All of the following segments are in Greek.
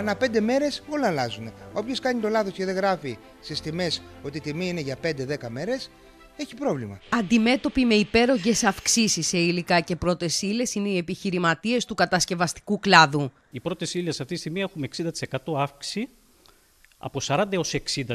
Ανά πέντε μέρες όλα αλλάζουν. Όποιος κάνει το λάθος και δεν γράφει στις τιμές ότι η τιμή είναι για 5-10 μέρες, έχει πρόβλημα. Αντιμέτωποι με υπέρογε αυξήσεις σε υλικά και πρώτες ύλες είναι οι επιχειρηματίες του κατασκευαστικού κλάδου. Οι πρώτες ύλες αυτή τη στιγμή έχουμε 60% αύξηση από 40 έως 60%,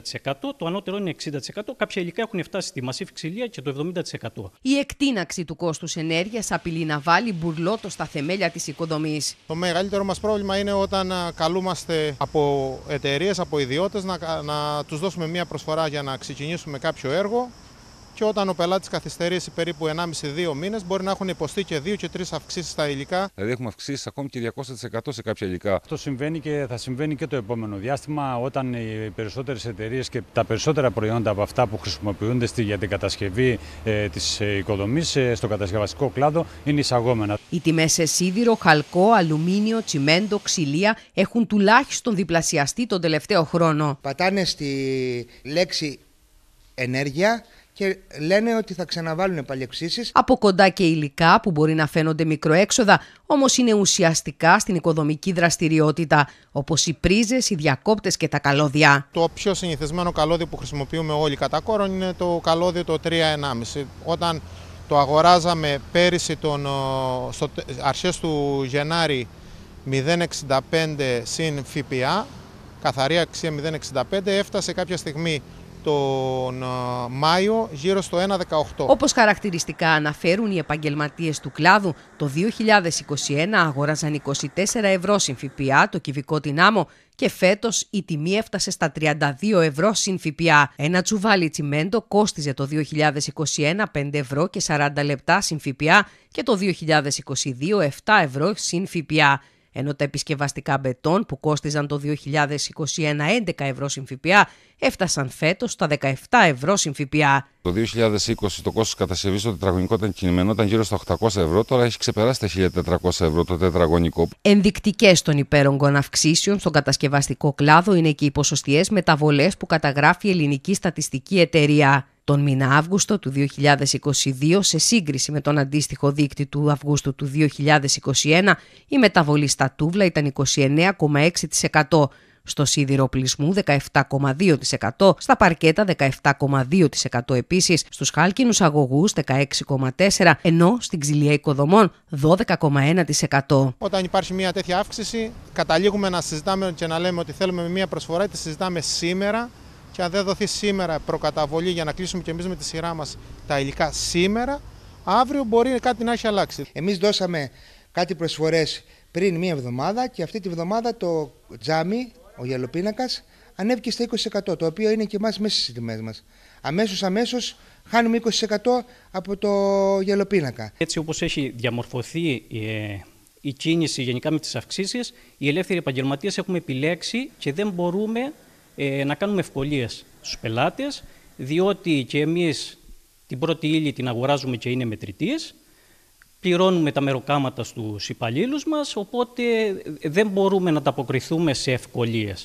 το ανώτερο είναι 60%, κάποια υλικά έχουν φτάσει στη μασίφη ξυλία και το 70%. Η εκτείναξη του κόστους ενέργειας απειλεί να βάλει μπουρλότο στα θεμέλια της οικοδομής. Το μεγαλύτερο μας πρόβλημα είναι όταν καλούμαστε από εταιρείες, από ιδιώτες να, να τους δώσουμε μια προσφορά για να ξεκινήσουμε κάποιο έργο και όταν ο πελάτης καθυστερήσει περίπου 1,5-2 μήνες, μπορεί να έχουν υποστεί και 2 και 3 αυξήσεις στα υλικά. Δηλαδή, έχουμε αυξήσεις ακόμη και 200% σε κάποια υλικά. Αυτό συμβαίνει και θα συμβαίνει και το επόμενο διάστημα, όταν οι περισσότερες εταιρείες και τα περισσότερα προϊόντα από αυτά που χρησιμοποιούνται για την κατασκευή ε, της ε, οικοδομής ε, στο κατασκευαστικό κλάδο είναι εισαγόμενα. Οι τιμές σε σίδηρο, χαλκό, αλουμίνιο, τσιμέντο, ξυλία έχουν τουλάχιστον διπλασιαστεί τον τελευταίο χρόνο. Πατάνε στη λέξη ενέργεια και λένε ότι θα ξαναβάλουν παλιεξήσει. Από κοντά και υλικά που μπορεί να φαίνονται μικροέξοδα, όμως είναι ουσιαστικά στην οικοδομική δραστηριότητα, όπως οι πρίζες, οι διακόπτες και τα καλώδια. Το πιο συνηθισμένο καλώδιο που χρησιμοποιούμε όλοι κατά κόρον είναι το καλώδιο το 3,5. Όταν το αγοράζαμε πέρυσι τον, στο, αρχές του Γενάρη 0,65 συν ΦΠΑ, καθαρή αξία 0,65, έφτασε κάποια στιγμή τον Μάιο γύρω στο 1,18. Όπως χαρακτηριστικά αναφέρουν οι επαγγελματίες του κλάδου, το 2021 αγόραζαν 24 ευρώ ΦΠΑ το κυβικό δυνάμο και φέτος η τιμή έφτασε στα 32 ευρώ συν ΦΠΑ. Ένα τσουβάλι τσιμέντο κόστιζε το 2021 5 ευρώ και 40 λεπτά συν ΦΠΑ και το 2022 7 ευρώ συν ΦΠΑ ενώ τα επισκευαστικά μπετόν που κόστιζαν το 2021 11 ευρώ συμφιπιά έφτασαν φέτος στα 17 ευρώ συμφιπιά. Το 2020 το κόστος κατασκευής στο τετραγωνικό ήταν κινημένο, ήταν γύρω στα 800 ευρώ, τώρα έχει ξεπεράσει τα 1400 ευρώ το τετραγωνικό. Ενδεικτικές των υπέρογκων αυξήσεων στον κατασκευαστικό κλάδο είναι και οι ποσοστιαίες μεταβολές που καταγράφει η Ελληνική Στατιστική Εταιρεία τον μήνα Αύγουστο του 2022 σε σύγκριση με τον αντίστοιχο δείκτη του Αυγούστου του 2021 η μεταβολή στα τούβλα ήταν 29,6% στο σίδηρο πλισμού 17,2%, στα παρκέτα 17,2% επίσης, στους χάλκινους αγωγούς 16,4% ενώ στην ξυλία οικοδομών 12,1%. Όταν υπάρχει μια τέτοια αύξηση καταλήγουμε να συζητάμε και να λέμε ότι θέλουμε μια προσφορά, τη συζητάμε σήμερα και αν δεν δοθεί σήμερα προκαταβολή για να κλείσουμε και εμείς με τη σειρά μας τα υλικά σήμερα, αύριο μπορεί κάτι να έχει αλλάξει. Εμείς δώσαμε κάτι προσφορές πριν μία εβδομάδα και αυτή τη βδομάδα το τζάμι, ο γελοπίνακας, ανέβηκε στα 20%, το οποίο είναι και εμάς μέσα στις τιμές μας. Αμέσως, αμέσως χάνουμε 20% από το γελοπίνακα. Έτσι όπως έχει διαμορφωθεί ε, η κίνηση γενικά με τις αυξήσεις, οι ελεύθεροι επαγγελματίες έχουμε επιλέξει και δεν μπορούμε ε, να κάνουμε ευκολίες στους πελάτες, διότι και εμείς την πρώτη ύλη την αγοράζουμε και είναι μετρητής. πληρώνουμε τα μεροκάματα στους υπαλλήλους μας, οπότε δεν μπορούμε να αποκριθούμε σε ευκολίες.